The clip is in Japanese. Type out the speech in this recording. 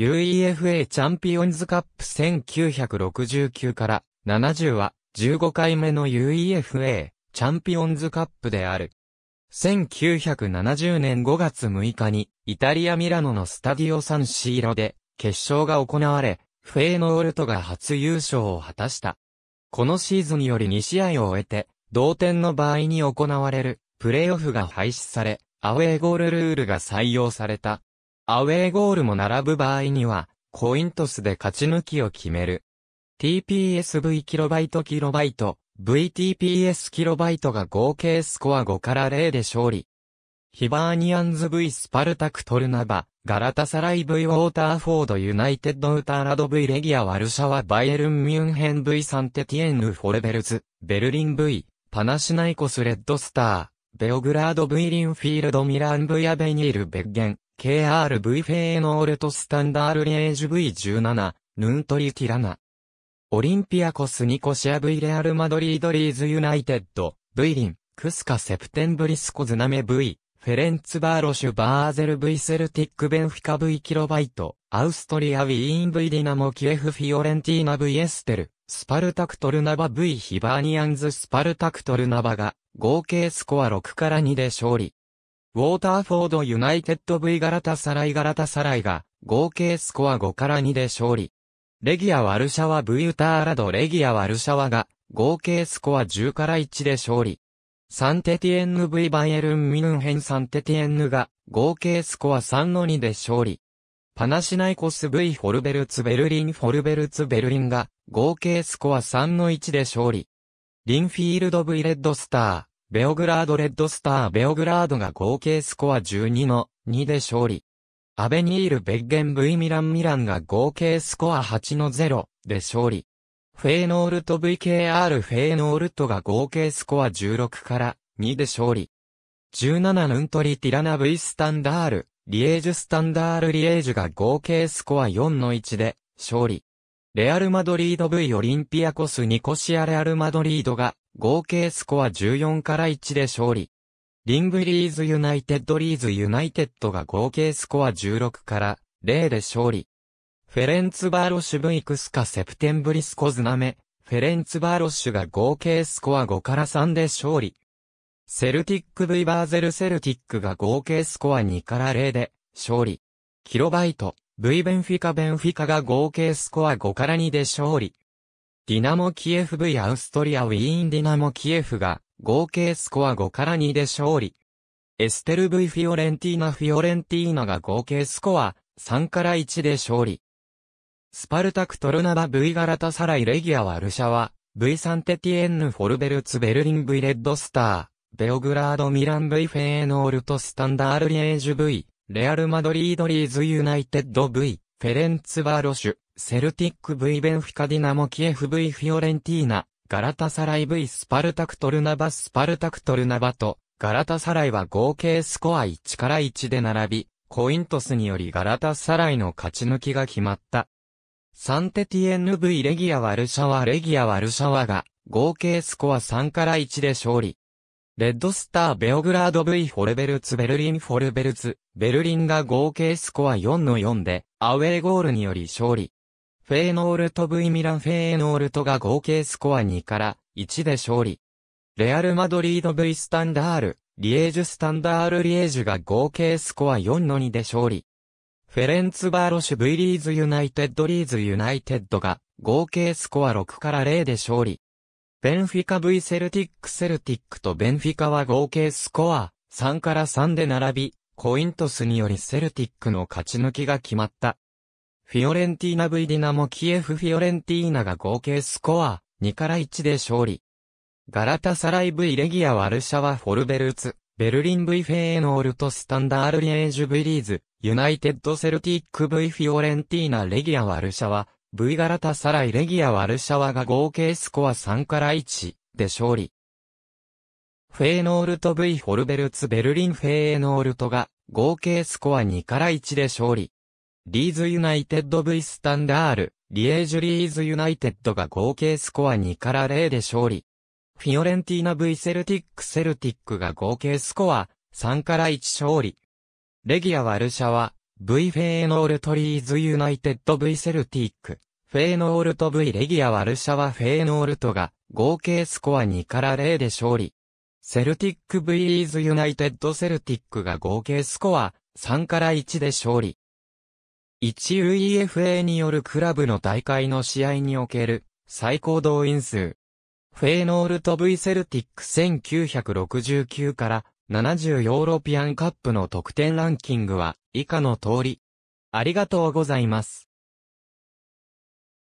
UEFA チャンピオンズカップ1969から70は15回目の UEFA チャンピオンズカップである。1970年5月6日にイタリアミラノのスタディオサンシーロで決勝が行われ、フェーノオルトが初優勝を果たした。このシーズンより2試合を終えて、同点の場合に行われるプレーオフが廃止され、アウェーゴールルールが採用された。アウェーゴールも並ぶ場合には、コイントスで勝ち抜きを決める。tpsv キロバイトキロバイト、vtps キロバイトが合計スコア5から0で勝利。ヒバーニアンズ V スパルタクトルナバ、ガラタサライ V ウォーターフォードユナイテッドウターラド V レギアワルシャワバイエルンミュンヘン V サンテティエンヌフォルベルズ、ベルリン V、パナシナイコスレッドスター、ベオグラードブイリンフィールドミランブヤベニールベッゲン、KRV フェーノールトスタンダールレージ V17、ヌントリティラナ。オリンピアコスニコシアブイ・レアルマドリードリーズユナイテッド、ブイリン、クスカセプテンブリスコズナメ V、フェレンツバーロシュバーゼルブイ・セルティックベンフィカ V キロバイト、アウストリアウィーンブイ・ディナモキエフフィオレンティーナ V エステル、スパルタクトルナバ V ヒバーニアンズスパルタクトルナバが合計スコア6から2で勝利。ウォーターフォードユナイテッド V ガラタサライガラタサライが合計スコア5から2で勝利。レギアワルシャワ V ユターラドレギアワルシャワが合計スコア10から1で勝利。サンテティエンヌ V バイエルンミヌンヘンサンテティエンヌが合計スコア3の2で勝利。パナシナイコス V ホルベルツベルリンフォルベルツベルリンが合計スコア3の1で勝利。リンフィールド V レッドスター。ベオグラードレッドスターベオグラードが合計スコア12の2で勝利。アベニール・ベッゲン・ V ミラン・ミランが合計スコア8の0で勝利。フェーノールト VKR フェーノールトが合計スコア16から2で勝利。17ヌントリ・ティラナ・ V スタンダール、リエージュ・スタンダール・リエージュが合計スコア4の1で勝利。レアル・マドリード V オリンピアコス・ニコシア・レアル・マドリードが合計スコア14から1で勝利。リングリーズユナイテッドリーズユナイテッドが合計スコア16から0で勝利。フェレンツバーロッシュブイクスカセプテンブリスコズナメ、フェレンツバーロッシュが合計スコア5から3で勝利。セルティック V バーゼルセルティックが合計スコア2から0で勝利。キロバイト、V ベンフィカベンフィカが合計スコア5から2で勝利。ディナモキエフ V アウストリアウィーンディナモキエフが合計スコア5から2で勝利。エステル V フィオレンティーナフィオレンティーナが合計スコア3から1で勝利。スパルタクトルナダ V ガラタサライレギアワルシャワ V サンテティエンヌフォルベルツベルリン V レッドスターベオグラードミラン V フェーノールトスタンダールリエージュ V レアルマドリードリーズユナイテッド V フェレンツ・バーロシュ、セルティック V ベンフィカディナモキエフ V フィオレンティーナ、ガラタサライ V スパルタクトルナバスパルタクトルナバと、ガラタサライは合計スコア1から1で並び、コイントスによりガラタサライの勝ち抜きが決まった。サンテティエヌ V レギアワルシャワレギアワルシャワが合計スコア3から1で勝利。レッドスターベオグラード V フォルベルツベルリンフォルベルツベルリンが合計スコア4の4でアウェーゴールにより勝利。フェーノールと V ミランフェーノールとが合計スコア2から1で勝利。レアルマドリード V スタンダール、リエージュスタンダールリエージュが合計スコア4の2で勝利。フェレンツバーロシュ V リーズユナイテッドリーズユナイテッドが合計スコア6から0で勝利。ベンフィカ V セルティックセルティックとベンフィカは合計スコア3から3で並び、コイントスによりセルティックの勝ち抜きが決まった。フィオレンティーナ V ディナもキエフフィオレンティーナが合計スコア2から1で勝利。ガラタサライ V レギアワルシャワフォルベルツ、ベルリン V フェーノールトスタンダールリエージュブリーズ、ユナイテッドセルティック V フィオレンティーナレギアワルシャワ、V ガラタサライレギアワルシャワが合計スコア3から1で勝利。フェーノールト V ホルベルツベルリンフェーノールトが合計スコア2から1で勝利。リーズユナイテッド V スタンダール、リエージュリーズユナイテッドが合計スコア2から0で勝利。フィオレンティーナ V セルティックセルティックが合計スコア3から1勝利。レギア・ワルシャワ、V フェーノールトリーズユナイテッド V セルティック、フェーノールト V レギア・ワルシャワフェーノールトが合計スコア2から0で勝利。セルティック vs ユナイテッドセルティックが合計スコア3から1で勝利。1UEFA によるクラブの大会の試合における最高動員数。フェーノールと V セルティック1969から70ヨーロピアンカップの得点ランキングは以下の通り。ありがとうございます。